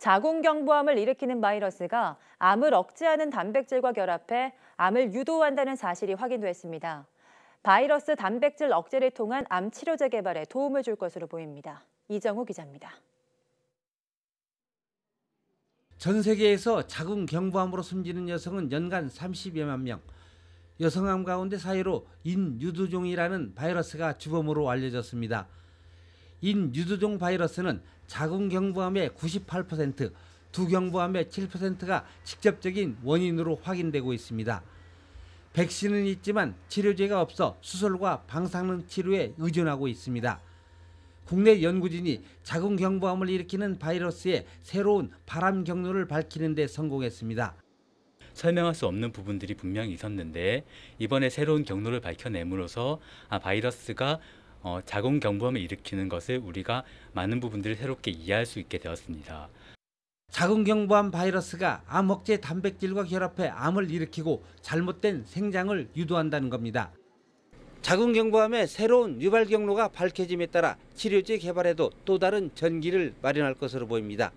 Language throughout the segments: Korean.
자궁경부암을 일으키는 바이러스가 암을 억제하는 단백질과 결합해 암을 유도한다는 사실이 확인됐습니다. 바이러스 단백질 억제를 통한 암 치료제 개발에 도움을 줄 것으로 보입니다. 이정우 기자입니다. 전 세계에서 자궁경부암으로 숨지는 여성은 연간 30여만 명. 여성암 가운데 사이로 인유두종이라는 바이러스가 주범으로 알려졌습니다. 인 유두종 바이러스는 자궁 경부암의 98%, 두경부암의 7%가 직접적인 원인으로 확인되고 있습니다. 백신은 있지만 치료제가 없어 수술과 방사능 치료에 의존하고 있습니다. 국내 연구진이 자궁 경부암을 일으키는 바이러스의 새로운 발암 경로를 밝히는 데 성공했습니다. 설명할 수 없는 부분들이 분명히 있었는데 이번에 새로운 경로를 밝혀내므로써 아, 바이러스가 어, 자궁 경부암을 일으키는 것을 우리가 많은 부분들을 새롭게 이해할 수 있게 되었습니다. 자궁경부암 바이러스가 암 억제 단백질과 결합해 암을 일으키고 잘못된 생장을 유도한다는 겁니다. 자궁경부암의 새로운 유발 경로가 밝혀짐에 따라 치료제 개발에도 또 다른 전기를 마련할 것으로 보입니다.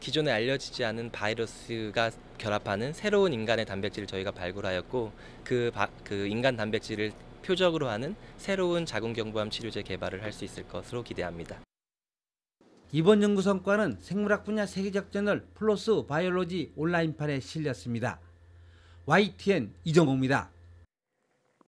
기존에 알려지지 않은 바이러스가 결합하는 새로운 인간의 단백질을 저희가 발굴하였고 그, 바, 그 인간 단백질을 표적으로 하는 새로운 자궁경부암 치료제 개발을 할 수 있을 것으로 기대합니다. 이번 연구 성과는 생물학 분야 세계작전을 플러스 바이올로지 온라인판에 실렸습니다. YTN 이정호입니다.